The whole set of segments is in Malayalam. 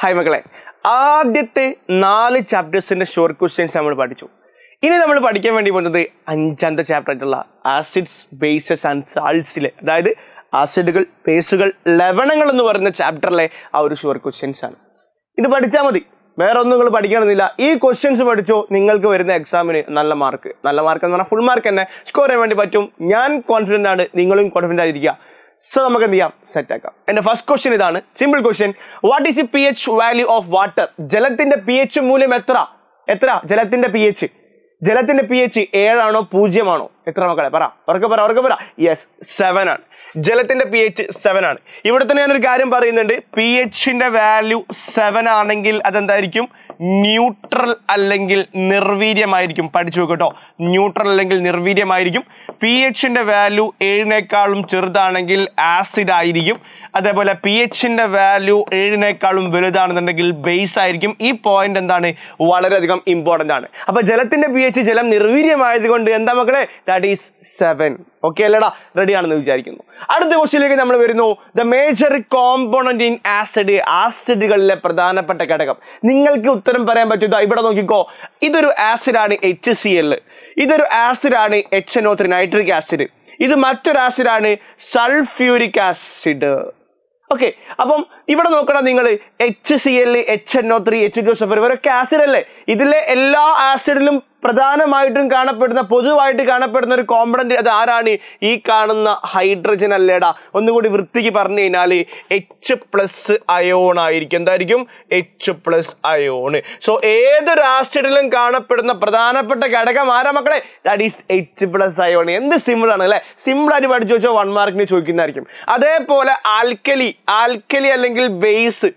ഹായ് മക്കളെ ആദ്യത്തെ നാല് ചാപ്റ്റേഴ്സിൻ്റെ ഷോർട്ട് ക്വസ്റ്റ്യൻസ് നമ്മൾ പഠിച്ചു ഇനി നമ്മൾ പഠിക്കാൻ വേണ്ടി പോകുന്നത് അഞ്ചാമത്തെ ചാപ്റ്റർ ആയിട്ടുള്ള ആസിഡ്സ് ബേസസ് ആൻഡ് സാൾസിലെ അതായത് ആസിഡുകൾ ബേസുകൾ ലവണങ്ങൾ എന്ന് പറയുന്ന ചാപ്റ്ററിലെ ആ ഒരു ഷോർട്ട് ക്വസ്റ്റ്യൻസ് ആണ് ഇത് പഠിച്ചാൽ മതി വേറെ ഒന്നും നിങ്ങൾ പഠിക്കണമെന്നില്ല ഈ ക്വസ്റ്റ്യൻസ് പഠിച്ചോ നിങ്ങൾക്ക് വരുന്ന എക്സാമിന് നല്ല മാർക്ക് നല്ല മാർക്ക് എന്ന് പറഞ്ഞാൽ ഫുൾ മാർക്ക് തന്നെ സ്കോർ ചെയ്യാൻ വേണ്ടി പറ്റും ഞാൻ കോൺഫിഡൻ്റ് ആണ് നിങ്ങളും കോൺഫിഡൻ്റ് ആയിരിക്കുക സോ നമുക്ക് എന്ത് ചെയ്യാം സെറ്റ് ആക്കാം എന്റെ ഫസ്റ്റ് ക്വസ്റ്റ്യൻ ഇതാണ് simple question what is the P H value of water ജലത്തിന്റെ പി എച്ച് മൂല്യം എത്ര എത്ര ജലത്തിന്റെ പി എച്ച് ജലത്തിന്റെ പി എച്ച് ഏഴാണോ പൂജ്യമാണോ എത്ര മക്കളെ പറ ഉറക്കെ പറ ഉറക്കെ പറ യെസ് സെവൻ ആണ് ജലത്തിന്റെ പി എച്ച് സെവൻ ആണ് ഇവിടെ തന്നെ ഞാനൊരു കാര്യം പറയുന്നുണ്ട് പി എച്ചിന്റെ വാല്യൂ സെവൻ ആണെങ്കിൽ അതെന്തായിരിക്കും ന്യൂട്രൽ അല്ലെങ്കിൽ നിർവീര്യമായിരിക്കും പഠിച്ചു വെക്കട്ടോ ന്യൂട്രൽ അല്ലെങ്കിൽ നിർവീര്യമായിരിക്കും പി എച്ചിൻ്റെ വാല്യൂ ഏഴിനേക്കാളും ചെറുതാണെങ്കിൽ ആസിഡ് ആയിരിക്കും അതേപോലെ പി എച്ചിൻ്റെ വാല്യൂ ഏഴിനേക്കാളും വലുതാണെന്നുണ്ടെങ്കിൽ ബേസ് ആയിരിക്കും ഈ പോയിന്റ് എന്താണ് വളരെയധികം ഇമ്പോർട്ടൻ്റ് ആണ് അപ്പോൾ ജലത്തിൻ്റെ പി എച്ച് ജലം നിർവീര്യമായതുകൊണ്ട് എന്താ മക്കളെ ദാറ്റ് ഈസ് സെവൻ ഓക്കെ അല്ലടാ റെഡിയാണെന്ന് വിചാരിക്കുന്നു അടുത്ത ക്വസ്റ്റിലേക്ക് നമ്മൾ വരുന്നു the major component in acid ആസിഡുകളിലെ പ്രധാനപ്പെട്ട ഘടകം നിങ്ങൾക്ക് ഉത്തരം പറയാൻ പറ്റൂ ഇവിടെ നോക്കിക്കോ ഇതൊരു ആസിഡാണ് എച്ച് സി എൽ ഇതൊരു ആസിഡാണ് H N O three nitric acid ഇത് മറ്റൊരു ആസിഡാണ് സൾഫ്യൂരിക് ആസിഡ് ഓക്കെ അപ്പം ഇവിടെ നോക്കണം നിങ്ങൾ H C L H N O three H two ഇവരൊക്കെ ആസിഡ് അല്ലേ ഇതിലെ എല്ലാ ആസിഡിലും പ്രധാനമായിട്ടും കാണപ്പെടുന്ന പൊതുവായിട്ട് കാണപ്പെടുന്ന ഒരു കോമ്പണന്റ് അത് ആരാണ് ഈ കാണുന്ന ഹൈഡ്രജൻ അല്ലേടാ ഒന്നുകൂടി വൃത്തിക്ക് പറഞ്ഞു കഴിഞ്ഞാൽ എച്ച് പ്ലസ് അയോൺ ആയിരിക്കും എന്തായിരിക്കും എച്ച് പ്ലസ് അയോൺ സോ ഏതൊരു ആസ്റ്റഡിലും കാണപ്പെടുന്ന പ്രധാനപ്പെട്ട ഘടകം ആരാ മക്കളെ that is H plus ion എന്ത് സിമ്പിളാണ് അല്ലേ സിമ്പിളായിട്ട് പഠിച്ചു വെച്ചാൽ വൺ മാർക്കിന് ചോദിക്കുന്നതായിരിക്കും അതേപോലെ ആൽക്കലി ആൽക്കലി അല്ലെങ്കിൽ ബേസ്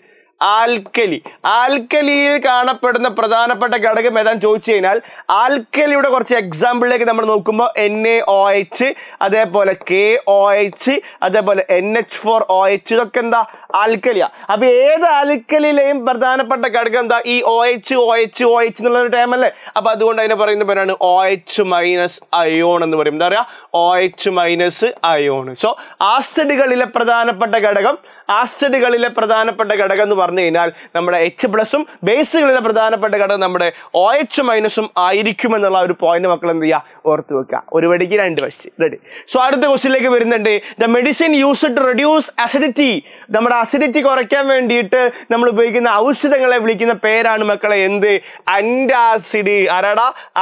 ആൽക്കലി ആൽക്കലിയിൽ കാണപ്പെടുന്ന പ്രധാനപ്പെട്ട ഘടകം ഏതാണെന്ന് ചോദിച്ചു കഴിഞ്ഞാൽ ആൽക്കലിയുടെ കുറച്ച് എക്സാമ്പിളിലേക്ക് നമ്മൾ നോക്കുമ്പോൾ എൻ എ ഒ എച്ച് അതേപോലെ കെ ഒ എച്ച് അതേപോലെ N H four O H ഇതൊക്കെ എന്താ ആൽക്കലിയ അപ്പൊ ഏത് ആൽക്കലിയിലെയും പ്രധാനപ്പെട്ട ഘടകം എന്താ ഈ O H O H O H എന്നുള്ള ഒരു ടൈം അല്ലേ അപ്പൊ അതുകൊണ്ട് അതിനെ പറയുന്ന പേരാണ് ഒ എച്ച് മൈനസ് അയോൺ എന്ന് പറയും എന്താ പറയാ O H minus ion so ആസിഡുകളിലെ പ്രധാനപ്പെട്ട ഘടകം ആസിഡുകളിലെ പ്രധാനപ്പെട്ട ഘടകം എന്ന് പറഞ്ഞു കഴിഞ്ഞാൽ നമ്മുടെ എച്ച് പ്ലസും ബേസുകളിലെ പ്രധാനപ്പെട്ട ഘടകം നമ്മുടെ ഒ എച്ച് മൈനസും ആയിരിക്കും എന്നുള്ള ഒരു പോയിന്റ് മക്കൾ എന്ത് ചെയ്യുക ഓർത്ത് വെക്കുക ഒരു വടിക്ക് രണ്ട് വശി റെഡി സോ അടുത്ത ക്വസ്റ്റിലേക്ക് വരുന്നുണ്ട് the medicine use to reduce acidity നമ്മുടെ അസിഡിറ്റി കുറയ്ക്കാൻ വേണ്ടിയിട്ട് നമ്മൾ ഉപയോഗിക്കുന്ന ഔഷധങ്ങളെ വിളിക്കുന്ന പേരാണ് മക്കളെ എന്ത് അൻഡാസിഡ് ആരാട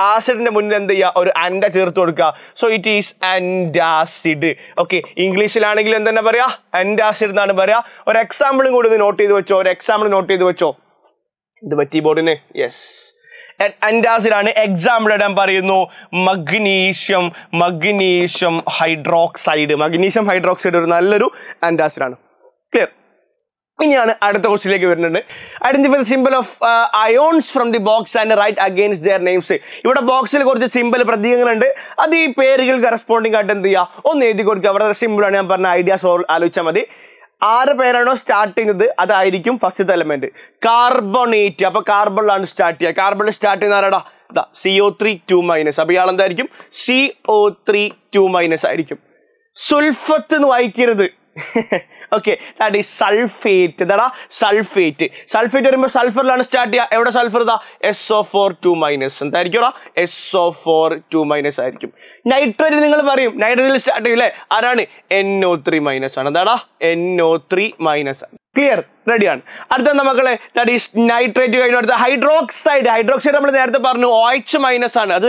ആസിഡിന്റെ മുന്നിൽ എന്ത് ചെയ്യുക ഒരു അൻഡ ചേർത്ത് കൊടുക്കുക so it is antacid okay ഇംഗ്ലീഷിലാണെങ്കിൽ എന്തെന്നെ പറയാ അൻഡാസിഡ് എന്നാണ് പറയാ ഒരു എക്സാമ്പിളും കൂടി നോട്ട് ചെയ്ത് വെച്ചോ ഒരു എക്സാമ്പിൾ നോട്ട് ചെയ്ത് വെച്ചോ ഇത് പറ്റി ബോർഡിന് യെസ് ആണ് എക്സാമ്പിൾ ഇടാൻ പറയുന്നു magnesium magnesium hydroxide magnesium hydroxide ഒരു നല്ലൊരു അൻഡാസിഡാണ് ക്ലിയർ ഇനിയാണ് അടുത്ത ക്വസ്റ്റിലേക്ക് വരുന്നത് identify simple of ions from the box and write against their names ഇവിടെ ബോക്സിൽ കുറച്ച് സിമ്പിൾ പ്രതീകങ്ങളുണ്ട് അത് ഈ പേരുകൾ കറസ്പോണ്ടിങ് ആയിട്ട് എന്ത് ചെയ്യുക ഒന്ന് എഴുതി കൊടുക്കുക വളരെ സിമ്പിളാണ് ഞാൻ പറഞ്ഞ ഐഡിയാസ് ആലോചിച്ചാൽ മതി ആറ് പേരാണോ സ്റ്റാർട്ട് ചെയ്യുന്നത് അതായിരിക്കും ഫസ്റ്റ് എലമെന്റ് കാർബണേറ്റ് അപ്പൊ കാർബണിലാണ് സ്റ്റാർട്ട് ചെയ്യുക കാർബൺ സ്റ്റാർട്ട് ചെയ്യുന്ന ആരാടാ അതാ C O three two minus അപ്പൊ ഇയാൾ എന്തായിരിക്കും C O three two minus ആയിരിക്കും സുൽഫത്ത് എന്ന് വായിക്കരുത് ഓക്കെ ദാറ്റ് ഈസ് സൾഫേറ്റ് എന്താടാ സൾഫേറ്റ് സൾഫേറ്റ് വരുമ്പോൾ സൾഫറിലാണ് സ്റ്റാർട്ട് ചെയ്യുക എവിടെ സൾഫർ ഇതാ S O four two minus എന്തായിരിക്കും S O four two minus ആയിരിക്കും നൈട്രേറ്റ് നിങ്ങൾ പറയും നൈട്രേറ്റിൽ സ്റ്റാർട്ട് ചെയ്യും അല്ലേ ആരാണ് എൻ ഒ ത്രീ മൈനസ് ആണ് എന്താടാ എൻ ഒ ത്രീ മൈനസ് ആണ് ക്ലിയർ റെഡിയാണ് അടുത്ത നമ്മളെ ദാറ്റ് ഈസ് നൈട്രേറ്റ് കഴിഞ്ഞ അടുത്ത ഹൈഡ്രോക്സൈഡ് ഹൈഡ്രോക്സൈഡ് നമ്മൾ നേരത്തെ പറഞ്ഞു ഒ എച്ച് മൈനസ് ആണ് അത്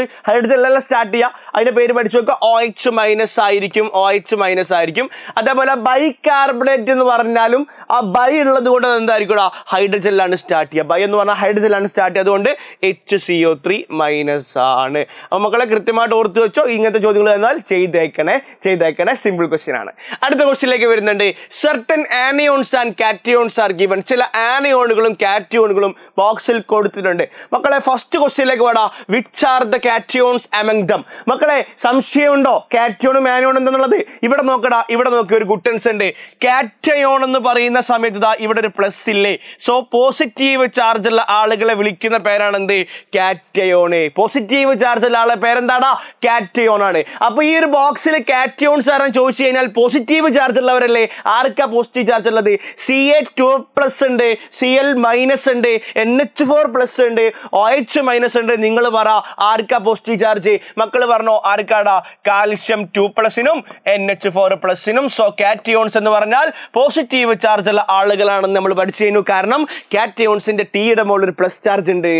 എല്ലാം സ്റ്റാർട്ട് ചെയ്യുക അതിന്റെ പേര് പഠിച്ചു നോക്കുക ഒ എച്ച് മൈനസ് OH ആയിരിക്കും ഒ എച്ച് മൈനസ് ആയിരിക്കും അതേപോലെ ബൈകാർബണേറ്റ് എന്ന് പറഞ്ഞാലും ആ ബൈ ഉള്ളത് കൊണ്ട് എന്തായിരിക്കും ഹൈഡ്രജനിലാണ് സ്റ്റാർട്ട് ചെയ്യുക ബൈ എന്ന് പറഞ്ഞാൽ ഹൈഡ്രജനിലാണ് സ്റ്റാർട്ട് ചെയ്യുക അതുകൊണ്ട് H C O three minus ആണ് അപ്പോൾ മക്കളെ കൃത്യമായിട്ട് ഓർത്ത് വെച്ചോ ഇങ്ങനത്തെ ചോദ്യങ്ങൾ എന്നാൽ ചെയ്തേക്കണേ ചെയ്തേക്കണേ സിമ്പിൾ ക്വസ്റ്റ്യൻ ആണ് അടുത്ത ക്വസ്റ്റ്യനിലേക്ക് വരുന്നുണ്ട് certain anions and cations are given ചില ആനിയോണുകളും കാറ്റിയോണുകളും ബോക്സിൽ കൊടുത്തിട്ടുണ്ട് മക്കളെ ഫസ്റ്റ് ക്വസ്റ്റ്യനിലേക്ക് വേടാ which are the cations among them മക്കളെ സംശയമുണ്ടോ കാറ്റിയോണും ആനോണും എന്നുള്ളത് ഇവിടെ നോക്കടാ ഇവിടെ നോക്കി ഒരു ഗുട്ടൻസ് ഉണ്ട് കാറ്റയോൺ എന്ന് പറയുന്ന സമയത്ത് ഇവിടെ ഒരു പ്ലസ് ഇല്ലേ സോ പോസിറ്റീവ് ചാർജ് ഉള്ള ആളുകളെ വിളിക്കുന്ന പേരാണ് എന്ത് കാറ്റയോണ് പോസിറ്റീവ് ചാർജ് ഉള്ള ആളുടെ പേരെന്താടാ കാറ്റയോൺ ആണ് അപ്പൊ ഈ ഒരു ബോക്സിൽ കാറ്റയോൺസ് ആരാൻ ചോദിച്ചു കഴിഞ്ഞാൽ പോസിറ്റീവ് ചാർജ് ഉള്ളവരല്ലേ ആർക്കാ പോസിറ്റീവ് ചാർജ് ഉള്ളത് സി എ ടു പ്ലസ് ഉണ്ട് സി എൽ മൈനസ് ഉണ്ട് എൻ എച്ച് ഫോർ പ്ലസ് ഉണ്ട് ഒ എച്ച് മൈനസ് ഉണ്ട് നിങ്ങൾ പറ ആർക്കാ പോസിറ്റീവ് ചാർജ് മക്കൾ പറഞ്ഞു ആർക്കാടാ കാൽഷ്യം ടു പ്ലസിനും എൻ എച്ച് ഫോർ പ്ലസിനും സോ കാറ്റിയോൺസ് എന്ന് പറഞ്ഞാൽ പോസിറ്റീവ് ചാർജ് ഉള്ള ആളുകളാണെന്ന് നമ്മൾ പഠിച്ചു കഴിഞ്ഞു കാരണം കാറ്റിയോൺസിന്റെ ടീയുടെ മുകളിൽ ഒരു പ്ലസ് ചാർജ് ഉണ്ട്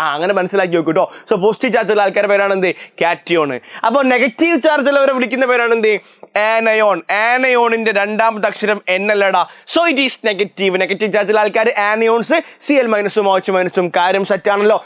ആ അങ്ങനെ മനസ്സിലാക്കി നോക്കൂ കേട്ടോ സോ പോസിറ്റീവ് ചാർജ് ഉള്ള ആൾക്കാരുടെ പേരാണ് എന്ത് കാറ്റിയോൺ അപ്പോൾ നെഗറ്റീവ് ചാർജ് ഉള്ളവരെ വിളിക്കുന്ന പേരാണ് എന്ത് ആനയോൺ ആനയോണിന്റെ രണ്ടാമത്തെ അക്ഷരം എൻ അല്ലടാ so it is negative negative charge ഉള്ള ആൾക്കാർ ആനയോൺസ് സി എൽ മൈനസും മോച്ച് മനസ്സും കാര്യം സെറ്റാണല്ലോ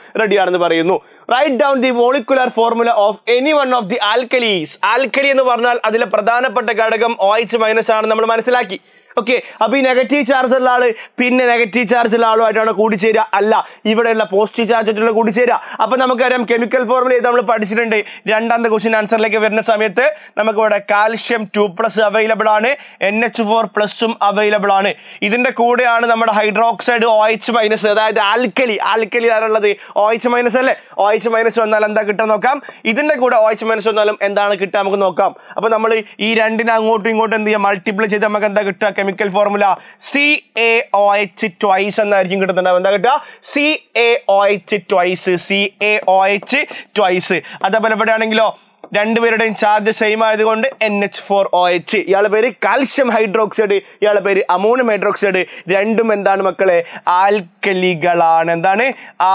ആണെന്ന് പറയുന്നു right down the molecular formula of any one of the alkalis alkali എന്ന് പറഞ്ഞാൽ അതിലെ പ്രധാനപ്പെട്ട ഘടകം ഓയിച്ച് OH മൈനസ് ആണെന്ന് നമ്മൾ മനസ്സിലാക്കി ഓക്കെ അപ്പോൾ ഈ നെഗറ്റീവ് ചാർജ് ഉള്ള ആള് പിന്നെ നെഗറ്റീവ് ചാർജ് ഉള്ള ആളുമായിട്ടാണ് കൂടിച്ചേരുക അല്ല ഇവിടെയുള്ള പോസിറ്റീവ് ചാർജ് ആയിട്ടുള്ള കൂടിച്ചേരുക അപ്പോൾ നമുക്കറിയാം കെമിക്കൽ ഫോർമുല ഇത് നമ്മൾ പഠിച്ചിട്ടുണ്ട് രണ്ടാമത്തെ ക്വസ്റ്റ്യൻ ആൻസറിലേക്ക് വരുന്ന സമയത്ത് നമുക്ക് ഇവിടെ കാൽഷ്യം ടു പ്ലസ് അവൈലബിൾ ആണ് എൻ എച്ച് ഫോർ പ്ലസും അവൈലബിൾ ആണ് ഇതിന്റെ കൂടെയാണ് നമ്മുടെ ഹൈഡ്രോക്സൈഡ് ഒ എച്ച് മൈനസ് അതായത് ആൽക്കലി ആൽക്കലി ആരുള്ളത് ഒ എച്ച് മൈനസ് അല്ലേ ഒ എച്ച് മൈനസ് വന്നാൽ എന്താ കിട്ടാൻ നോക്കാം ഇതിന്റെ കൂടെ ഒ എച്ച് മൈനസ് വന്നാലും എന്താണ് കിട്ടുക നമുക്ക് നോക്കാം അപ്പോൾ നമ്മൾ ഈ രണ്ടിനെ അങ്ങോട്ടും ഇങ്ങോട്ടും എന്ത് ചെയ്യാം മൾട്ടിപ്ലൈ ചെയ്ത് നമുക്ക് എന്താ കിട്ടുക chemical formula C A O H twice എന്നായിരിക്കും കിട്ടുന്നുണ്ടാവും എന്താ കിട്ടുക C A O H twice C A O H twice അതേപോലെ എവിടെയാണെങ്കിലോ രണ്ടുപേരുടെയും ചാർജ് സെയിം ആയതുകൊണ്ട് N H four O H ഇയാളെ പേര് കാൽഷ്യം ഹൈഡ്രോക്സൈഡ് ഇയാളെ പേര് അമോണിയം ഹൈഡ്രോക്സൈഡ് രണ്ടും എന്താണ് മക്കളെ ആൽക്കലികളാണ് എന്താണ്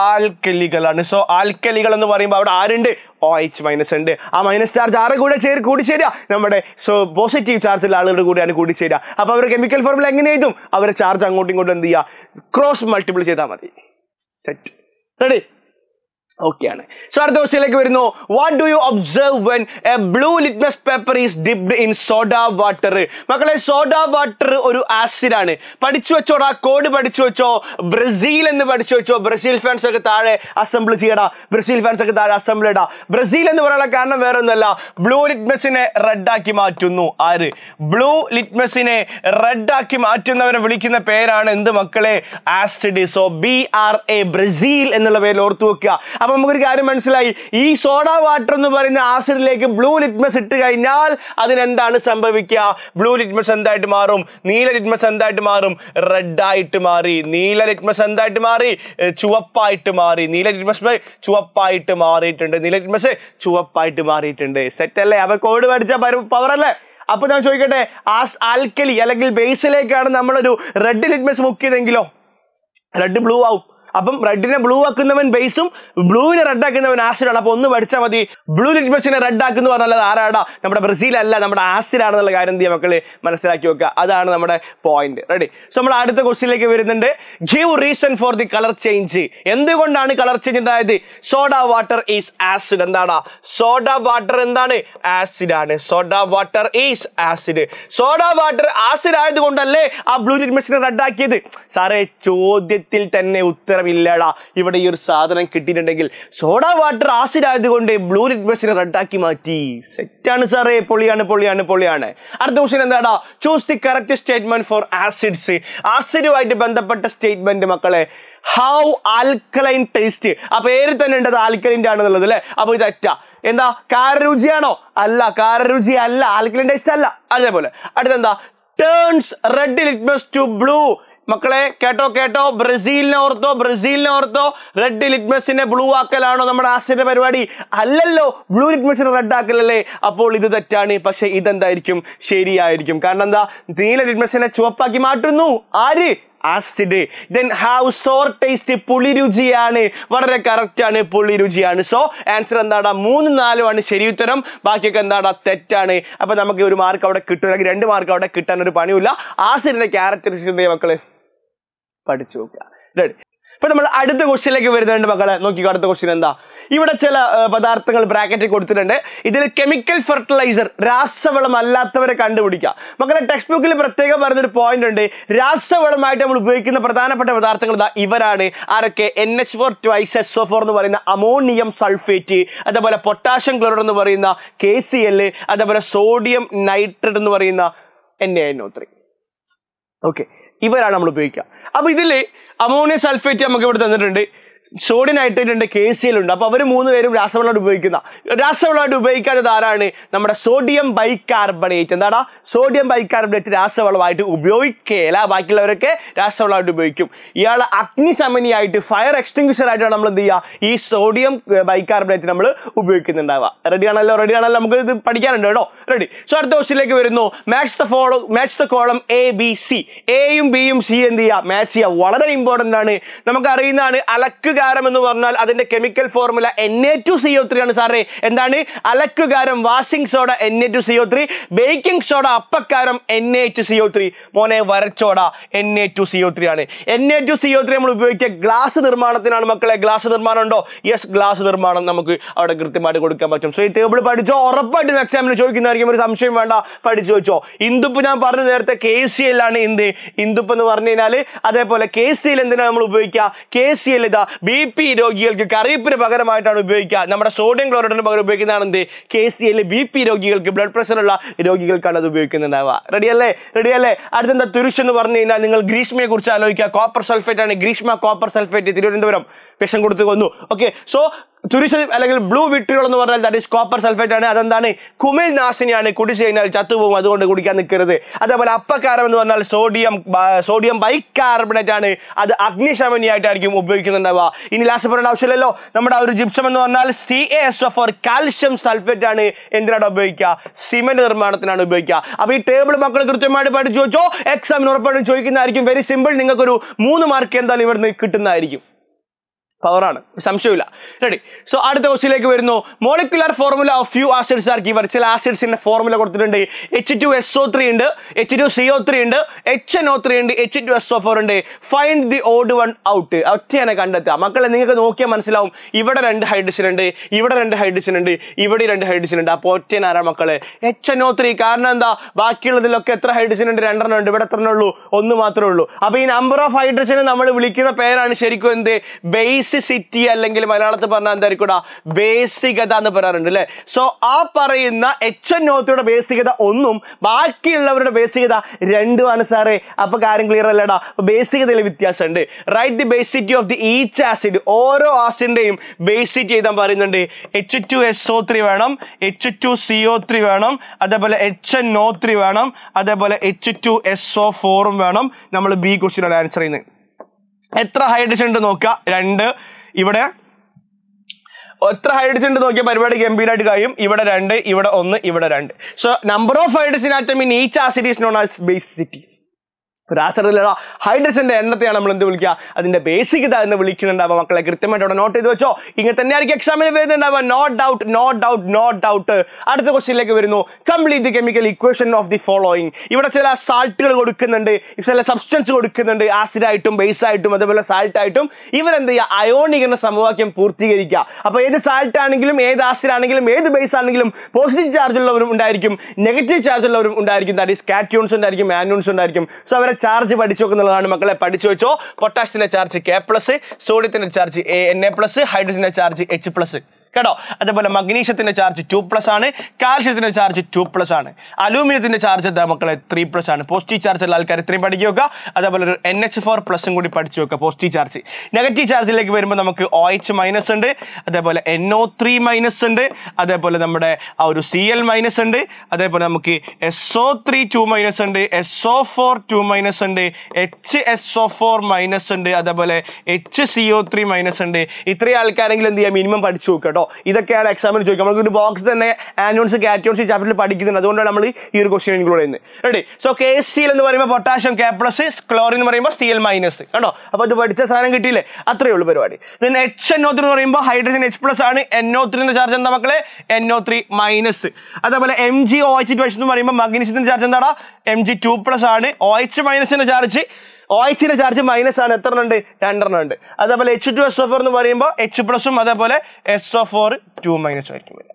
ആൽക്കലികളാണ് സോ ആൽക്കലികൾ എന്ന് പറയുമ്പോൾ അവിടെ ആരുണ്ട് ഒ എച്ച് മൈനസ് ഉണ്ട് ആ മൈനസ് ചാർജ് ആരെ കൂടെ ചേർ കൂടിച്ചേരുക നമ്മുടെ സോ പോസിറ്റീവ് ചാർജുള്ള ആളുകളുടെ കൂടെയാണ് കൂടിച്ചേരുക അപ്പോൾ അവരുടെ കെമിക്കൽ ഫോർമുല എങ്ങനെ എഴുതും അവരെ ചാർജ് അങ്ങോട്ടും ഇങ്ങോട്ടും എന്ത് ചെയ്യുക ക്രോസ് മൾട്ടിപ്പിൾ ചെയ്താൽ മതി സെറ്റ് റെഡി ഓക്കെയാണ് സോ അടുത്ത ക്വസ്റ്റിലേക്ക് വരുന്നു what do you observe when a blue litmus paper is dipped in soda water മക്കളെ സോഡ വാട്ടർ ഒരു ആസിഡ് ആണ് പഠിച്ചു വെച്ചോടാ കോഡ് പഠിച്ചു വെച്ചോ ബ്രസീൽ എന്ന് പഠിച്ചു വെച്ചോ ബ്രസീൽ ഫാൻസ് ഒക്കെ താഴെ അസംബിൾ ചെയ്യടാ ബ്രസീൽ ഫാൻസ് ഒക്കെ താഴെ അസംബിൾ ഇടാ ബ്രസീൽ എന്ന് പറയാനുള്ള കാരണം വേറെ ഒന്നുമല്ല ബ്ലൂ ലിറ്റ്മസിനെ റെഡാക്കി മാറ്റുന്നു ആര് ബ്ലൂ ലിറ്റ്മസിനെ റെഡാക്കി മാറ്റുന്നവരെ വിളിക്കുന്ന പേരാണ് എന്ത് മക്കളെ acid so B R A Brazil എന്നുള്ള പേരിൽ ഓർത്തു വെക്കുക അപ്പൊ നമുക്കൊരു കാര്യം മനസ്സിലായി ഈ സോഡ വാട്ടർ എന്ന് പറയുന്ന ആസിഡിലേക്ക് ബ്ലൂ ലിറ്റ്മസ് ഇട്ട് കഴിഞ്ഞാൽ അതിനെന്താണ് സംഭവിക്കുക ബ്ലൂ ലിറ്റ്മസ് എന്തായിട്ട് മാറും നീല ലിറ്റ്മസ് എന്തായിട്ട് മാറും റെഡായിട്ട് മാറി നീല ലിറ്റ്മസ് എന്തായിട്ട് മാറി ചുവപ്പായിട്ട് മാറി നീല ലിറ്റ്മസ് ചുവപ്പായിട്ട് മാറിയിട്ടുണ്ട് നീല ലിറ്റ്മസ് ചുവപ്പായിട്ട് മാറിയിട്ടുണ്ട് സെറ്റ് അല്ലേ അപ്പൊ കോഡ് പഠിച്ച പവർ അല്ലേ അപ്പൊ ഞാൻ ചോദിക്കട്ടെ ആ ആൽക്കലി അല്ലെങ്കിൽ ബേസിലേക്കാണ് നമ്മളൊരു റെഡ് ലിറ്റ്മസ് മുക്കിയതെങ്കിലോ റെഡ് ബ്ലൂ ആവും അപ്പം റെഡിനെ ബ്ലൂ ആക്കുന്നവൻ ബേസും ബ്ലൂവിനെ റെഡ് ആക്കുന്നവൻ ആസിഡാണ് അപ്പൊ ഒന്ന് പഠിച്ചാൽ മതി ബ്ലൂ ലിറ്റ്മസിനെ റെഡ് ആക്കുന്നു പറഞ്ഞാൽ ആരാടാ നമ്മുടെ ബ്രസീൽ അല്ല നമ്മുടെ ആസിഡാണെന്നുള്ള കാര്യം എന്ത് മക്കളെ മനസ്സിലാക്കി വെക്കുക അതാണ് നമ്മുടെ പോയിന്റ് റെഡി സോ നമ്മൾ അടുത്ത ക്വസ്റ്റ്യനിലേക്ക് വരുന്നുണ്ട് give reason for the colour change എന്തുകൊണ്ടാണ് കളർ ചേഞ്ച് ഉണ്ടായത് സോഡ വാട്ടർ ഈസ് ആസിഡ് എന്താണ് സോഡ വാട്ടർ എന്താണ് ആസിഡ് ആണ് soda water is acid soda water acid ആയതുകൊണ്ടല്ലേ ആ ബ്ലൂ ലിറ്റ്മസിനെ റെഡ് ആക്കിയത് സാറേ ചോദ്യത്തിൽ തന്നെ ഉത്തരം മാത്രമില്ലടാ ഇവിടെ ഈ ഒരു സാധനം കിട്ടിയിട്ടുണ്ടെങ്കിൽ സോഡ വാട്ടർ ആസിഡ് ആയതുകൊണ്ട് ബ്ലൂ ലിറ്റ്മസിനെ റെഡാക്കി മാറ്റി സെറ്റാണ് സാറേ പൊളിയാണ് പൊളിയാണ് പൊളിയാണ് അടുത്ത ക്വസ്റ്റ്യൻ എന്താടാ choose the correct statement for acids ആസിഡുമായിട്ട് ബന്ധപ്പെട്ട സ്റ്റേറ്റ്മെന്റ് മക്കളെ ഹൗ ആൽക്കലൈൻ ടേസ്റ്റ് ആ പേര് തന്നെ ഉണ്ട് അത് ആൽക്കലൈൻ്റെ ആണെന്നുള്ളത് അല്ലേ അപ്പോൾ ഇത് അറ്റ എന്താ കാരരുചിയാണോ അല്ല കാരരുചി അല്ല ആൽക്കലൈൻ ടേസ്റ്റ് അല്ല അതേപോലെ അടുത്തെന്താ turns red litmus to blue മക്കളെ കേട്ടോ കേട്ടോ ബ്രസീലിനെ ഓർത്തോ ബ്രസീലിനെ ഓർത്തോ റെഡ് ലിറ്റ്മസിനെ ബ്ലൂ ആക്കലാണോ നമ്മുടെ ആശ്ചര്യ പരിപാടി അല്ലല്ലോ ബ്ലൂ ലിറ്റ്മസിനെ റെഡ് ആക്കലല്ലേ അപ്പോൾ ഇത് തെറ്റാണ് പക്ഷെ ഇതെന്തായിരിക്കും ശരിയായിരിക്കും കാരണം എന്താ നീല ലിറ്റ്മസിനെ ചുവപ്പാക്കി മാറ്റുന്നു ആര് acid then how sour taste പുളി രുചിയാണ് വളരെ കറക്റ്റ് ആണ് പുളി രുചിയാണ് സോ ആൻസർ എന്താടാ മൂന്ന് നാലും ആണ് ശരി ഉത്തരം ബാക്കിയൊക്കെ എന്താടാ തെറ്റാണ് അപ്പൊ നമുക്ക് ഒരു മാർക്ക് അവിടെ കിട്ടും അല്ലെങ്കിൽ രണ്ട് മാർക്ക് അവിടെ കിട്ടാൻ ഒരു പണിയില്ല ആസിഡിന്റെ ക്യാരക്ടറിസ്റ്റിക്സ് മക്കള് പഠിച്ചു നോക്കുക അപ്പൊ നമ്മൾ അടുത്ത ക്വസ്റ്റ്യനിലേക്ക് വരുന്നുണ്ട് മക്കളെ നോക്കിക്കോ അടുത്ത ക്വസ്റ്റ്യൻ എന്താ ഇവിടെ ചില പദാർത്ഥങ്ങൾ ബ്രാക്കറ്റിൽ കൊടുത്തിട്ടുണ്ട് ഇതിൽ കെമിക്കൽ ഫെർട്ടിലൈസർ രാസവളം അല്ലാത്തവരെ കണ്ടുപിടിക്കുക മക്കളെ ടെക്സ്റ്റ് ബുക്കിൽ പ്രത്യേകം പറഞ്ഞൊരു പോയിന്റ് ഉണ്ട് രാസവളമായിട്ട് നമ്മൾ ഉപയോഗിക്കുന്ന പ്രധാനപ്പെട്ട പദാർത്ഥങ്ങൾ ഇവരാണ് ആരൊക്കെ N H four twice S O four എന്ന് പറയുന്ന അമോണിയം സൾഫേറ്റ് അതേപോലെ പൊട്ടാഷ്യം ക്ലോറൈഡ് എന്ന് പറയുന്ന കെ സി എൽ അതേപോലെ സോഡിയം നൈട്രേറ്റ് എന്ന് പറയുന്ന N A N O three okay ഇവരാണ് നമ്മൾ ഉപയോഗിക്കുക അപ്പോൾ ഇതിൽ അമോണിയം സൾഫേറ്റ് നമുക്ക് ഇവിടെ തന്നിട്ടുണ്ട് സോഡിയം നൈട്രേറ്റ് ഉണ്ട് കെ സി എൽ ഉണ്ട് അപ്പോൾ അവർ മൂന്ന് പേരും രാസവളമായിട്ട് ഉപയോഗിക്കുന്ന രാസവളമായിട്ട് ഉപയോഗിക്കാത്തത് ആരാണ് നമ്മുടെ സോഡിയം ബൈകാർബണേറ്റ് എന്താണ് സോഡിയം ബൈകാർബണേറ്റ് രാസവളമായിട്ട് ഉപയോഗിക്കേല ബാക്കിയുള്ളവരൊക്കെ രാസവളമായിട്ട് ഉപയോഗിക്കും ഇയാൾ അഗ്നിശമനിയായിട്ട് ഫയർ ആയിട്ടാണ് നമ്മൾ എന്ത് ചെയ്യുക ഈ സോഡിയം ബൈകാർബണേറ്റ് നമ്മൾ ഉപയോഗിക്കുന്നുണ്ടാവുക റെഡി ആണല്ലോ റെഡി ആണല്ലോ നമുക്ക് ഇത് പഠിക്കാനുണ്ട് കേട്ടോ റെഡി സോ അടുത്ത ക്വസ്റ്റിലേക്ക് വരുന്നു match the follow match the column A B C എയും ബിയും സി എന്ത് ചെയ്യുക മാച്ച് ചെയ്യുക വളരെ ഇമ്പോർട്ടൻ്റ് ആണ് നമുക്ക് അറിയുന്നതാണ് അലക്കുക അലക്കുകാരം എന്ന് പറഞ്ഞാൽ അതിന്റെ chemical formula N A two C O three ആണ് സാറേ എന്താണ് അലക്കുകാരം washing soda N A two C O three baking soda അപ്പക്കാരം N A two C O three മോനെ വരച്ചോട N A two C O three ആണ് N A two C O three നമ്മൾ ഉപയോഗിക്കുക ഗ്ലാസ് നിർമ്മാണത്തിനാണ് മക്കളെ ഗ്ലാസ് നിർമ്മാണം ഉണ്ടോ യെസ് ഗ്ലാസ് നിർമ്മാണം നമുക്ക് അവിടെ കൃത്യമായിട്ട് കൊടുക്കാൻ പറ്റും സോ ഈ ടേബിൾ പഠിച്ചോ ഉറപ്പായിട്ടും എക്സാമിന് ചോദിക്കുന്നതായിരിക്കും ഒരു സംശയം വേണ്ട പഠിച്ചു വെച്ചോ ഇന്ദുപ്പ് ഞാൻ പറഞ്ഞു നേരത്തെ കെ സി എൽ ആണ് ഇന്ത് ഇന്ദുപ്പ് എന്ന് പറഞ്ഞു കഴിഞ്ഞാൽ അതേപോലെ കെ സി എൽ എന്തിനാണ് നമ്മൾ ഉപയോഗിക്കുക കെ സി എൽ ഇതാ ബി ബി പി രോഗികൾക്ക് കറിവേപ്പിന് പകരമായിട്ടാണ് ഉപയോഗിക്കുക നമ്മുടെ സോഡിയം ക്ലോറൈഡിന് പകരം ഉപയോഗിക്കുന്നതാണ് എന്ത് K C L B P രോഗികൾക്ക് ബ്ലഡ് പ്രഷർ ഉള്ള രോഗികൾക്കാണ് അത് ഉപയോഗിക്കുന്നുണ്ടാവുക റെഡിയല്ലേ റെഡിയല്ലേ അടുത്തെന്താ തുരിശ് എന്ന് പറഞ്ഞു കഴിഞ്ഞാൽ നിങ്ങൾ ഗ്രീഷ്മയെ കുറിച്ച് ആലോചിക്കുക കോപ്പർ സൾഫേറ്റ് ആണ് ഗ്രീഷ്മ കോപ്പർ സൾഫേറ്റ് തിരുവനന്തപുരം വിഷം കൊടുത്ത് കൊന്നു ഓക്കെ സോ തുരിശ അല്ലെങ്കിൽ ബ്ലൂ വിട്രിയോൾ എന്ന് പറഞ്ഞാൽ ദാറ്റ് ഈസ് കോപ്പർ സൾഫേറ്റ് ആണ് അതെന്താണ് കുമിൽ നാശിനിയാണ് കുടിച്ചു കഴിഞ്ഞാൽ ചത്തുപോകും അതുകൊണ്ട് കുടിക്കാൻ നിൽക്കരുത് അതേപോലെ അപ്പക്കാരം എന്ന് പറഞ്ഞാൽ സോഡിയം സോഡിയം ബൈക്കാർബണേറ്റ് ആണ് അത് അഗ്നിശമനിയായിട്ടായിരിക്കും ഉപയോഗിക്കുന്നുണ്ടാവുക ഇനി ലാസ്റ്റ് പറയേണ്ട ആവശ്യമില്ലല്ലോ നമ്മുടെ ഒരു ജിപ്സം എന്ന് പറഞ്ഞാൽ C A S F or calcium sulphate ആണ് എന്തിനാണ് ഉപയോഗിക്കുക സിമെന്റ് നിർമ്മാണത്തിനാണ് ഉപയോഗിക്കുക അപ്പോൾ ഈ ടേബിൾ മക്കൾ കൃത്യമായിട്ട് പഠിച്ചു വെച്ചോ എക്സാമിന് ഉറപ്പായിട്ടും ചോദിക്കുന്നതായിരിക്കും വെരി സിമ്പിൾ നിങ്ങൾക്കൊരു മൂന്ന് മാർക്ക് എന്തായാലും ഇവിടുന്ന് കിട്ടുന്നതായിരിക്കും പവറാണ് സംശയമില്ല റെഡി സോ അടുത്ത ക്വസ്റ്റിലേക്ക് വരുന്നു molecular formula of few acids are given ചില ആസിഡ്സിന്റെ ഫോർമുല കൊടുത്തിട്ടുണ്ട് H two S O three ഉണ്ട് H two C O three ഉണ്ട് എച്ച് എൻ ഒ ത്രീ ഉണ്ട് H two S O four ഉണ്ട് find the odd one out ഒറ്റയാണ് കണ്ടെത്തുക മക്കളെ നിങ്ങൾക്ക് നോക്കിയാൽ മനസ്സിലാവും ഇവിടെ രണ്ട് ഹൈഡ്രജൻ ഉണ്ട് ഇവിടെ രണ്ട് ഹൈഡ്രജൻ ഉണ്ട് ഇവിടെ രണ്ട് ഹൈഡ്രജൻ ഉണ്ട് അപ്പോൾ ഒറ്റയാണ് ആരാ മക്കളെ എച്ച് എൻ ഒ ത്രീ കാരണം എന്താ ബാക്കിയുള്ളതിലൊക്കെ എത്ര ഹൈഡ്രജൻ ഉണ്ട് രണ്ടെണ്ണം ഉണ്ട് ഇവിടെ എത്ര ഉള്ളൂ ഒന്ന് മാത്രമേ ഉള്ളൂ അപ്പോൾ ഈ നമ്പർ ഓഫ് ഹൈഡ്രജനെ നമ്മൾ വിളിക്കുന്ന പേരാണ് ശരിക്കും എന്ത് ബേസ് ബേസിസിറ്റി അല്ലെങ്കിൽ മലയാളത്തിൽ പറഞ്ഞാൽ എന്തായിരിക്കും ബേസികത എന്ന് പറയാറുണ്ട് അല്ലേ സോ ആ പറയുന്ന എച്ച് എൻ നോത്തിയുടെ ബേസികത ഒന്നും ബാക്കിയുള്ളവരുടെ ബേസികത രണ്ടുമാണ് സാറേ അപ്പൊ കാര്യം ക്ലിയർ അല്ലടാ ബേസികതയിൽ വ്യത്യാസമുണ്ട് right the basicity of the each acid ഓരോ ആസിഡിന്റെയും ബേസിറ്റി എഴുതാൻ പറയുന്നുണ്ട് H two S O three വേണം H two C O three വേണം അതേപോലെ എച്ച് എൻ ഒ ത്രീ വേണം അതേപോലെ എച്ച് ടു എസ് ഒ ഫോറും വേണം നമ്മൾ ബി ക്വസ്റ്റിനാണ് ആൻസർ ചെയ്യുന്നത് എത്ര ഹൈഡ്രജൻ ഉണ്ട് നോക്കുക രണ്ട് ഇവിടെ എത്ര ഹൈഡ്രജൻ ഉണ്ട് നോക്കിയ പരിപാടി ഗംഭീരമായിട്ട് കഴിയും ഇവിടെ രണ്ട് ഇവിടെ ഒന്ന് ഇവിടെ രണ്ട് so number of hydrogen atom in each acid is known as basicity ഒരു ആശ്രയത്തിലുള്ള ഹൈഡ്രജൻ്റെ എണ്ണത്തെയാണ് നമ്മൾ എന്ത് വിളിക്കുക അതിൻ്റെ ബേസിക് ഇതാ എന്ന് വിളിക്കുന്നുണ്ടാവുക മക്കളെ കൃത്യമായിട്ട് അവിടെ നോട്ട് ചെയ്ത് വെച്ചോ ഇങ്ങനെ തന്നെയായിരിക്കും എക്സാമിന് വരുന്നുണ്ടാവുക no doubt no doubt no doubt അടുത്ത ക്വസ്റ്റിനിലേക്ക് വരുന്നു complete the chemical equation of the following ഇവിടെ ചില സാൾട്ടുകൾ കൊടുക്കുന്നുണ്ട് ചില സബ്സ്റ്റൻസ് കൊടുക്കുന്നുണ്ട് ആസിഡായിട്ടും ബേസായിട്ടും അതുപോലെ സാൾട്ടായിട്ടും ഇവരെന്ത് ചെയ്യുക അയോണിക് എന്ന സമവാക്യം പൂർത്തീകരിക്കുക അപ്പോൾ ഏത് സാൾട്ട് ആണെങ്കിലും ഏത് ആസിഡ് ആണെങ്കിലും ഏത് ബേസ് ആണെങ്കിലും പോസിറ്റീവ് ചാർജ് ഉള്ളവരും ഉണ്ടായിരിക്കും നെഗറ്റീവ് ചാർജ് ഉള്ളവരും ഉണ്ടായിരിക്കും ദാറ്റ് ഈസ് കാറ്റ്യൂൺസ് ഉണ്ടായിരിക്കും ആനൂൺസ് ഉണ്ടായിരിക്കും സോ അവരെ ചാർജ് പഠിച്ചു എന്നുള്ളതാണ് മക്കളെ പഠിച്ചു വെച്ചോ പൊട്ടാഷ്യത്തിന്റെ ചാർജ് കെ പ്ലസ് സോഡിയത്തിന്റെ charge A N A plus ഹൈഡ്രജന്റെ ചാർജ് എച്ച് പ്ലസ് കേട്ടോ അതേപോലെ മഗ്നീഷ്യത്തിന്റെ ചാർജ് ടു പ്ലസ് ആണ് കാൽഷ്യത്തിന്റെ ചാർജ് ടു പ്ലസ് ആണ് അലൂമിനിയത്തിന്റെ ചാർജ് എന്താ മക്കളെ ത്രീ പ്ലസ് ആണ് പോസിറ്റീവ് ചാർജ് ഉള്ള ആൾക്കാർ ഇത്രയും പഠിക്കുക വെക്കുക അതേപോലെ ഒരു എൻ എച്ച് ഫോർ പ്ലസും കൂടി പഠിച്ചു വെക്കുക പോസിറ്റീവ് ചാർജ് നെഗറ്റീവ് ചാർജിലേക്ക് വരുമ്പോൾ നമുക്ക് ഒ എച്ച് മൈനസ് ഉണ്ട് അതേപോലെ എൻ ഒ ത്രീ മൈനസ് ഉണ്ട് അതേപോലെ നമ്മുടെ ആ ഒരു സി എൽ മൈനസ് ഉണ്ട് അതേപോലെ നമുക്ക് S O three two minus ഉണ്ട് S O four two minus ഉണ്ട് H S O four minus ഉണ്ട് അതേപോലെ H C O three minus ഉണ്ട് ഇത്രയും ആൾക്കാരെങ്കിലും എന്ത് ചെയ്യാം മിനിമം പഠിച്ചു നോക്കുക കേട്ടോ ഇതൊക്കെയാണ് എക്സാമിന് ചോദിക്കുക നമുക്ക് ഒരു ബോക്സ് തന്നെ ആനോൺസ് കാറ്റോൺസ് ഈ ചാപ്റ്ററിൽ പഠിക്കുന്നുണ്ട് അതുകൊണ്ടാണ് നമ്മൾ ഈ ഒരു ക്വസ്റ്റ്യൻ ഇൻക്ലൂഡ് ചെയ്യുന്നത് റെഡി സോ കെ സി എന്ന് പറയുമ്പോൾ പൊട്ടാഷ്യം കെ പ്ലസ് ക്ലോറിൻ എന്ന് പറയുമ്പോൾ സി എൽ മൈനസ് കേട്ടോ അപ്പോൾ ഇത് പഠിച്ച സാധനം കിട്ടിയില്ലേ അത്രയേ ഉള്ളൂ പരിപാടി then H N O three എന്ന് പറയുമ്പോൾ ഹൈഡ്രജൻ എച്ച് പ്ലസ് ആണ് എൻ ഒ ത്രീൻ്റെ ചാർജ് എന്താ മക്കളെ എൻ ഒ ത്രീ മൈനസ് അതേപോലെ M G O H H എന്ന് പറയുമ്പോൾ മഗ്നീഷ്യത്തിൻ്റെ ചാർജ് എന്താടാ എം ജി ടു പ്ലസ് ആണ് ഒ എച്ച് മൈനസിൻ്റെ ചാർജ് ഓയിച്ചിന്റെ ചാർജ് മൈനസ് ആണ് എത്ര ഉണ്ട് രണ്ടെണ്ണം ഉണ്ട് അതേപോലെ H two S O four എന്ന് പറയുമ്പോൾ എച്ച് പ്ലസും അതേപോലെ എസ് ഒ ഫോർ ടു മൈനസും ആയിരിക്കും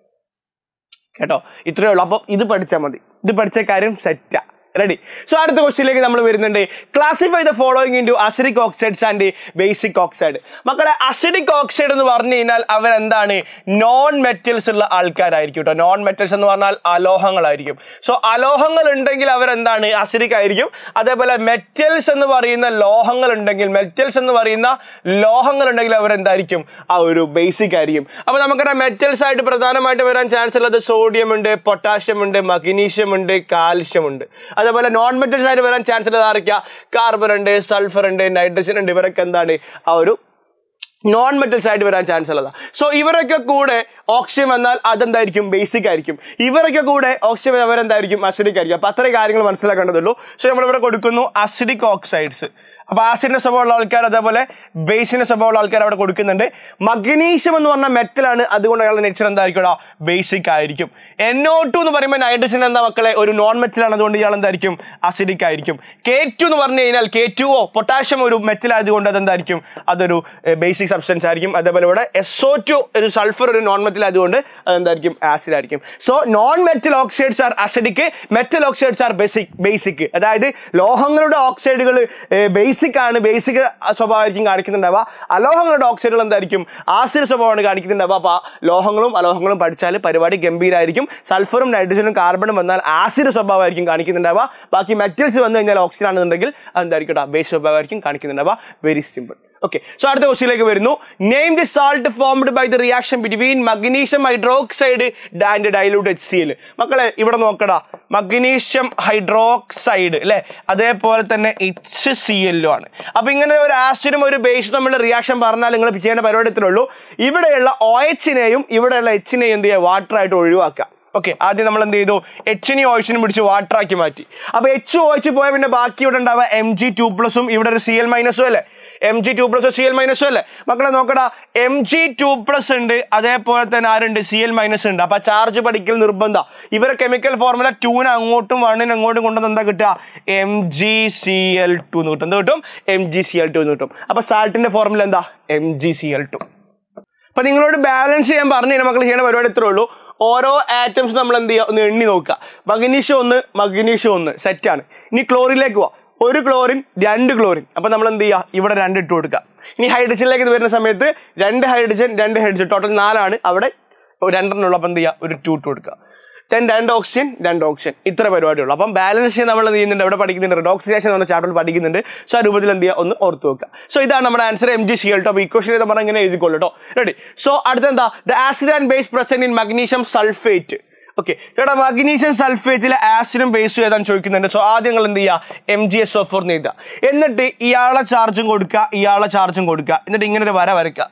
കേട്ടോ ഇത്രയേ ഉള്ളൂ അപ്പൊ ഇത് പഠിച്ചാൽ മതി ഇത് പഠിച്ച കാര്യം സെറ്റാ റെഡി സോ അടുത്ത ക്വസ്റ്റിലേക്ക് നമ്മൾ വരുന്നുണ്ട് classify the following to acidic oxides and basic oxide മക്കളെ അസിഡിക് ഓക്സൈഡ് എന്ന് പറഞ്ഞു കഴിഞ്ഞാൽ അവരെന്താണ് നോൺ മെറ്റൽസ് ഉള്ള ആൾക്കാരായിരിക്കും കേട്ടോ നോൺ മെറ്റൽസ് എന്ന് പറഞ്ഞാൽ അലോഹങ്ങളായിരിക്കും സോ അലോഹങ്ങൾ ഉണ്ടെങ്കിൽ അവരെന്താണ് അസിഡിക് ആയിരിക്കും അതേപോലെ മെറ്റൽസ് എന്ന് പറയുന്ന ലോഹങ്ങൾ ഉണ്ടെങ്കിൽ മെറ്റൽസ് എന്ന് പറയുന്ന ലോഹങ്ങൾ ഉണ്ടെങ്കിൽ അവരെന്തായിരിക്കും ആ ഒരു ബേസിക് ആയിരിക്കും അപ്പോൾ നമുക്കറിയാം മെറ്റൽസ് ആയിട്ട് പ്രധാനമായിട്ട് വരാൻ ചാൻസ് ഉള്ളത് സോഡിയം ഉണ്ട് പൊട്ടാഷ്യം ഉണ്ട് മഗ്നീഷ്യം ഉണ്ട് കാൽഷ്യം ഉണ്ട് അത് അതേപോലെ നോൺ മെറ്റൽസ് ആയിട്ട് വരാൻ ചാൻസ് ഉള്ളത് ആരൊക്കെയാ കാർബൺ ഉണ്ട് സൾഫർ ഉണ്ട് നൈട്രജൻ ഉണ്ട് ഇവരൊക്കെ എന്താണ് ആ ഒരു നോൺ മെറ്റൽസ് ആയിട്ട് വരാൻ ചാൻസ് ഉള്ളതാണ് സോ ഇവരൊക്കെ കൂടെ ഓക്സിജൻ വന്നാൽ അതെന്തായിരിക്കും ബേസിക് ആയിരിക്കും ഇവരൊക്കെ കൂടെ ഓക്സിജൻ അവരെന്തായിരിക്കും അസിഡിക് ആയിരിക്കും അപ്പൊ അത്രയും കാര്യങ്ങൾ മനസ്സിലാക്കേണ്ടതുള്ളൂ സോ നമ്മളിവിടെ കൊടുക്കുന്നു അസിഡിക് ഓക്സൈഡ്സ് അപ്പൊ ആസിഡിന്റെ സ്വഭാവമുള്ള ആൾക്കാർ അതേപോലെ ബേസിന്റെ സ്വഭാവമുള്ള ആൾക്കാർ അവിടെ കൊടുക്കുന്നുണ്ട് മഗ്നീഷ്യം എന്ന് പറഞ്ഞ മെറ്റലാണ് അതുകൊണ്ട് അയാളുടെ നേച്ചർ എന്തായിരിക്കും ബേസിക് ആയിരിക്കും എന്നോ ടു എന്ന് പറയുമ്പോൾ നൈട്രജൻ എന്താ മക്കളെ ഒരു നോൺ മെറ്റലാണ് അതുകൊണ്ട് ഇയാൾ എന്തായിരിക്കും അസിഡിക് ആയിരിക്കും കെ ടു എന്ന് പറഞ്ഞു കഴിഞ്ഞാൽ കെ ടു ഒ പൊട്ടാഷ്യം ഒരു മെറ്റലായതുകൊണ്ട് അതെന്തായിരിക്കും അതൊരു ബേസിക് സബ്സ്റ്റൻസ് ആയിരിക്കും അതേപോലെ ഇവിടെ എസ്ഒ ടു ഒരു സൾഫർ ഒരു നോൺ മെറ്റൽ ആയതുകൊണ്ട് അതെന്തായിരിക്കും ആസിഡ് ആയിരിക്കും so non metal oxides are acidic metal oxides are basic basic അതായത് ലോഹങ്ങളുടെ ഓക്സൈഡുകൾ ബേസ് ബേസിക് ആണ് ബേസിക് സ്വഭാവമായിരിക്കും കാണിക്കുന്നുണ്ടാവുക അലോഹങ്ങളുടെ ഓക്സൈഡുകൾ എന്തായിരിക്കും ആസിഡ് സ്വഭാവമാണ് കാണിക്കുന്നുണ്ടാവുക അപ്പോൾ ലോഹങ്ങളും അലോഹങ്ങളും പഠിച്ചാൽ പരിപാടി ഗംഭീരമായിരിക്കും സൾഫറും നൈട്രജനും കാർബണും വന്നാൽ ആസിഡ് സ്വഭാവമായിരിക്കും കാണിക്കുന്നുണ്ടാവുക ബാക്കി മെറ്റൽസ് വന്നു കഴിഞ്ഞാൽ ഓക്സിജൻ ആണെന്നുണ്ടെങ്കിൽ എന്തായിരിക്കും ബേസ് സ്വഭാവമായിരിക്കും കാണിക്കുന്നുണ്ടാവുക വെരി സിമ്പിൾ ഓക്കെ സോ അടുത്ത ക്വസ്റ്റിലേക്ക് വരുന്നു name the salt formed by the reaction between magnesium hydroxide and dilute H C L മക്കളെ ഇവിടെ നോക്കടാ മഗ്നീഷ്യം ഹൈഡ്രോക്സൈഡ് അല്ലെ അതേപോലെ തന്നെ എച്ച് സി എല്ലും ആണ് അപ്പൊ ഇങ്ങനെ ഒരു ആസിഡും ഒരു ബേസും തമ്മിലുള്ള റിയാക്ഷൻ പറഞ്ഞാൽ നിങ്ങൾ ചെയ്യേണ്ട പരിപാടിയത്തിലുള്ളൂ ഇവിടെയുള്ള ഒ എച്ചിനെയും ഇവിടെയുള്ള എച്ചിനെയും എന്ത് ചെയ്യുക ആയിട്ട് ഒഴിവാക്കുക ഓക്കെ ആദ്യം നമ്മൾ എന്ത് ചെയ്തു എച്ചിനെ ഓയിച്ചിനും പിടിച്ച് വാട്ടറാക്കി മാറ്റി അപ്പൊ എച്ച് ഓയിച്ച് പോയാൽ പിന്നെ ബാക്കി ഇവിടെ ഉണ്ടാവുക എം ജി ടു പ്ലസും ഇവിടെ ഒരു സി എൽ മൈനസും അല്ലേ M G two plus C L minus അല്ലേ മക്കളെ നോക്കടാ എം ജി ടു പ്ലസ് ഉണ്ട് അതേപോലെ തന്നെ ആരുണ്ട് സി എൽ മൈനസ് ഉണ്ട് അപ്പൊ ചാർജ് പഠിക്കൽ നിർബന്ധ ഇവരെ കെമിക്കൽ ഫോർമുല ടൂന് അങ്ങോട്ടും വണ്ണിന് അങ്ങോട്ടും കൊണ്ടുവന്ന് എന്താ കിട്ടുക M G C L two എന്ന് കിട്ടും എന്ത് കിട്ടും M G C L two എന്ന് കിട്ടും അപ്പൊ സാൾട്ടിന്റെ ഫോർമുല എന്താ M G C L two അപ്പൊ നിങ്ങളോട് ബാലൻസ് ചെയ്യാൻ പറഞ്ഞു കഴിഞ്ഞാൽ മക്കൾ ചെയ്യുന്ന പരിപാടി ഇത്രേ ഉള്ളൂ ഓരോ ആറ്റംസ് നമ്മൾ എന്ത് ചെയ്യുക ഒന്ന് എണ്ണി നോക്കുക മഗ്നീഷ്യം ഒന്ന് മഗ്നീഷ്യം ഒന്ന് സെറ്റാണ് ഇനി ക്ലോറിലേക്ക് പോവാം ഒരു ക്ലോറിൻ രണ്ട് ക്ലോറിൻ അപ്പോൾ നമ്മൾ എന്ത് ചെയ്യുക ഇവിടെ രണ്ട് ഇട്ട് കൊടുക്കുക ഇനി ഹൈഡ്രജനിലേക്ക് ഇത് വരുന്ന സമയത്ത് രണ്ട് ഹൈഡ്രജൻ രണ്ട് ഹൈഡ്രജൻ ടോട്ടൽ നാലാണ് അവിടെ രണ്ടെണ്ണമുള്ള അപ്പം എന്ത് ചെയ്യുക ഒരു ടു ഇട്ട് കൊടുക്കുക ദെൻ രണ്ട് ഓക്സിജൻ രണ്ട് ഓക്സിജൻ ഇത്ര പരിപാടിയുള്ളൂ അപ്പം ബാലൻസ് ചെയ്യാൻ നമ്മൾ ചെയ്യുന്നുണ്ട് അവിടെ പഠിക്കുന്നുണ്ട് റെഡോക്സിനേഷൻ നമ്മൾ ചാപ്റ്ററിൽ പഠിക്കുന്നുണ്ട് സോ ആ രൂപത്തിൽ എന്ത് ചെയ്യുക ഒന്ന് ഓർത്ത് വെക്കുക സോ ഇതാണ് നമ്മുടെ answer M G C L top equation എന്ന് പറഞ്ഞാൽ ഇങ്ങനെ എഴുതിക്കൊള്ളൂ കേട്ടോ റെഡി സോ അടുത്തെന്താ the acid and base present in magnesium sulphate okay എടാ മഗ്നീഷ്യം സൾഫേറ്റിലെ ആസിഡും ബേസും ഏതാണ് ചോദിക്കുന്നുണ്ട് സോ ആദ്യം നിങ്ങൾ എന്ത് ചെയ്യുക എം ജി എസ് ഓഫ് എഴുതുക എന്നിട്ട് ഇയാളെ ചാർജും കൊടുക്കുക ഇയാളെ ചാർജും കൊടുക്കുക എന്നിട്ട് ഇങ്ങനെ ഒരു വര വരയ്ക്കുക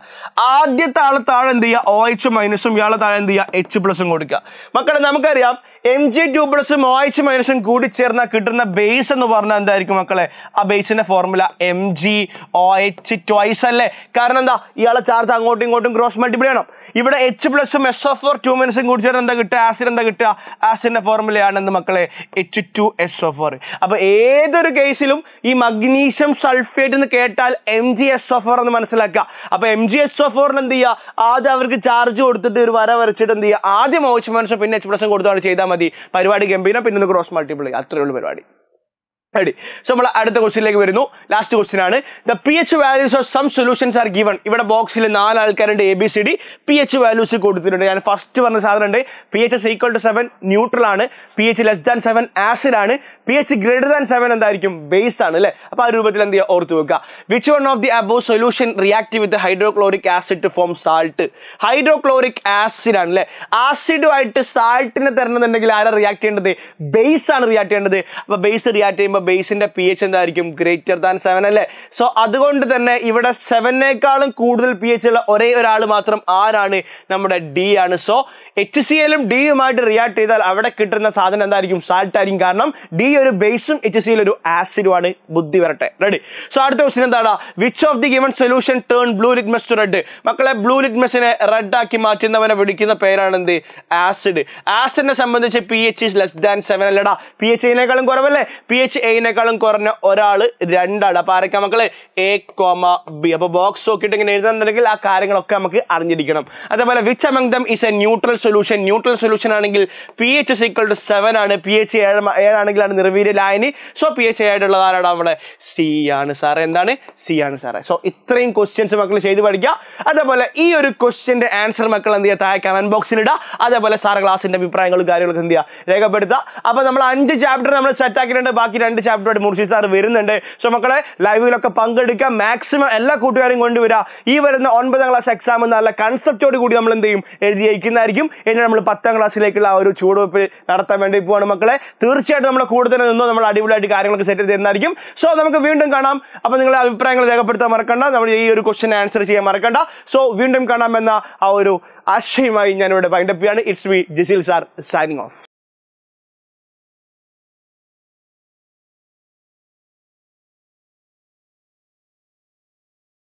ആദ്യത്തെ ആൾ താഴെ എന്ത് ചെയ്യുക ഒ എച്ച് മൈനസും ഇയാളെ താഴെ എന്ത് ചെയ്യുക എച്ച് പ്ലസും കൊടുക്കുക മക്കളെ നമുക്കറിയാം എം ജി ട്യൂബ്ലസും ഒ എച്ച് മൈനസും കൂടി ചേർന്ന കിട്ടുന്ന ബേസ് എന്ന് പറഞ്ഞാൽ എന്തായിരിക്കും മക്കളെ ആ ബേസിന്റെ formula M G O H twice അല്ലേ കാരണം എന്താ ഇയാളെ ചാർജ് അങ്ങോട്ടും ഇങ്ങോട്ടും ക്രോസ് മൾട്ടിപ്ലൈ ചെയ്യണം ഇവിടെ എച്ച് പ്ലസും എസ് ഓഫ് ഫോർ ടു മൈനസും കൂടി ചേർന്ന് എന്താ കിട്ടുക ആസിഡ് എന്താ കിട്ടുക ആസിഡിന്റെ ഫോർമുലയാണ് എന്ത് മക്കളെ H two S O four അപ്പൊ ഏതൊരു കേസിലും ഈ മഗ്നീഷ്യം സൾഫേറ്റ് എന്ന് കേട്ടാൽ M G S O four എന്ന് മനസ്സിലാക്കുക അപ്പൊ എം ജി എസ് ഓഫ് ഫോറിന് എന്ത് ചെയ്യുക ആദ്യം അവർക്ക് ചാർജ് കൊടുത്തിട്ട് ഒരു വര വരച്ചിട്ട് എന്ത് ചെയ്യുക ആദ്യം ഓച്ച് മനസ്സും പിന്നെ എച്ച് പ്ലസും കൊടുത്താണ് ചെയ്താൽ മതി പരിപാടി ഗംഭീരം പിന്നെ ക്രോസ് മൾട്ടിപ്പിൾ അത്രേ അത്രയുള്ള പരിപാടി റെഡി സോ നമ്മൾ അടുത്ത ക്വസ്റ്റിനിലേക്ക് വരുന്നു ലാസ്റ്റ് ക്വസ്റ്റ്യൻ ആണ് the P H values of some solutions are given ഇവിടെ ബോക്സിൽ നാല് ആൾക്കാരുടെ A B C D P H values കൊടുത്തിട്ടുണ്ട് ഞാൻ ഫസ്റ്റ് പറഞ്ഞ സാധനം ഉണ്ട് P H is equal to seven neutral ആണ് P H less than seven acid ആണ് P H greater than seven എന്തായിരിക്കും ബേസ് ആണ് അല്ലേ അപ്പൊ ആ രൂപത്തിൽ എന്ത് ചെയ്യുക ഓർത്ത് വെക്കുക which one of the above solution react with hydrochloric acid to form salt hydrochloric acid ആണ് അല്ലേ ആസിഡുമായിട്ട് സാൾട്ടിനെ തരണമെന്നുണ്ടെങ്കിൽ ആരാ റിയാക്ട് ചെയ്യേണ്ടത് ബേസ് ആണ് റിയാക്ട് ചെയ്യേണ്ടത് അപ്പൊ ബേസ് റിയാക്ട് ചെയ്യുമ്പോൾ ബേസിന്റെ പി എച്ച് എന്തായിരിക്കും ഗ്രേറ്റർ ദാൻ സെവൻ അല്ലേ സോ അതുകൊണ്ട് തന്നെ ഇവിടെ സെവനേക്കാളും കൂടുതൽ പി എച്ച് ഉള്ള ഒരേ ഒരാൾ മാത്രം ആരാണ് നമ്മുടെ ഡി ആണ് സോ എച്ച് സി എല്ലും ഡിയുമായിട്ട് റിയാക്ട് ചെയ്താൽ അവിടെ കിട്ടുന്ന സാധനം എന്തായിരിക്കും സാൾട്ട് ആയിരിക്കും കാരണം ഡി ഒരു ബേസും എച്ച് സി എൽ ഒരു ആസിഡുമാണ് ബുദ്ധി വരട്ടെ റെഡി സോ അടുത്ത ക്വസ്റ്റ്യൻ എന്താണ് which of the given solution turn blue litmus to red മക്കളെ ബ്ലൂ ലിറ്റ്മസിനെ റെഡ് ആക്കി മാറ്റുന്നവനെ വിളിക്കുന്ന പേരാണ് എന്ത് ആസിഡ് ആസിഡിനെ സംബന്ധിച്ച് P H is less than seven അല്ലടാ പി എച്ച് ഐനേക്കാളും കുറവല്ലേ പി എച്ച് എയിനേക്കാളും കുറഞ്ഞ ഒരാൾ രണ്ടാണ് അപ്പോൾ ആരൊക്കെ മക്കളെ എ കോമ ബി അപ്പോൾ ബോക്സ് നോക്കിയിട്ട് ഇങ്ങനെ എഴുതുന്നുണ്ടെങ്കിൽ ആ കാര്യങ്ങളൊക്കെ നമുക്ക് അറിഞ്ഞിരിക്കണം അതേപോലെ which among them is a neutral solution neutral solution ആണെങ്കിൽ P H equal to seven ആണ് പി എച്ച് ഏഴ് ഏഴാണെങ്കിലാണ് നിർവീര്യ ലായനി സോ പി എച്ച് ഏഴായിട്ടുള്ളത് ആരാണ് നമ്മുടെ സി ആണ് സാറ് എന്താണ് സി ആണ് സാറ് സോ ഇത്രയും ക്വസ്റ്റ്യൻസ് മക്കൾ ചെയ്ത് പഠിക്കുക അതേപോലെ ഈ ഒരു ക്വസ്റ്റ്യൻ്റെ ആൻസർ മക്കൾ എന്ത് ചെയ്യുക താഴെ കമൻറ്റ് ബോക്സിൽ ഇടുക അതേപോലെ സാറ് ക്ലാസ്സിൻ്റെ അഭിപ്രായങ്ങളും കാര്യങ്ങളൊക്കെ എന്ത് ചെയ്യുക രേഖപ്പെടുത്തുക അപ്പോൾ നമ്മൾ അഞ്ച് ചാപ്റ്റർ നമ്മൾ സെറ്റ് ആക്കിയിട്ടുണ്ട് ബാക്കി രണ്ട് മികച്ച മുർഷി സാർ വരുന്നുണ്ട് സോ മക്കളെ ലൈവിലൊക്കെ പങ്കെടുക്കുക മാക്സിമം എല്ലാ കൂട്ടുകാരും കൊണ്ടുവരിക ഈ വരുന്ന ഒൻപതാം ക്ലാസ് എക്സാം നല്ല കൺസെപ്റ്റോട് കൂടി നമ്മൾ എന്ത് ചെയ്യും എഴുതി അയക്കുന്നതായിരിക്കും ഇനി നമ്മൾ പത്താം ക്ലാസ്സിലേക്കുള്ള ആ ഒരു ചൂടുവെപ്പ് നടത്താൻ വേണ്ടി പോവാണ് മക്കളെ തീർച്ചയായിട്ടും നമ്മുടെ കൂടെ തന്നെ നിന്നോ നമ്മൾ അടിപൊളിയായിട്ട് കാര്യങ്ങളൊക്കെ സെറ്റ് ചെയ്ത് തരുന്നതായിരിക്കും സോ നമുക്ക് വീണ്ടും കാണാം അപ്പോൾ നിങ്ങളെ അഭിപ്രായങ്ങൾ രേഖപ്പെടുത്താൻ മറക്കണ്ട നമ്മൾ ഈ ഒരു ക്വസ്റ്റ്യൻ ആൻസർ ചെയ്യാൻ മറക്കണ്ട സോ വീണ്ടും കാണാമെന്ന ആ ഒരു ആശയമായി ഞാനിവിടെ wind up it's V Jaseel sir signing of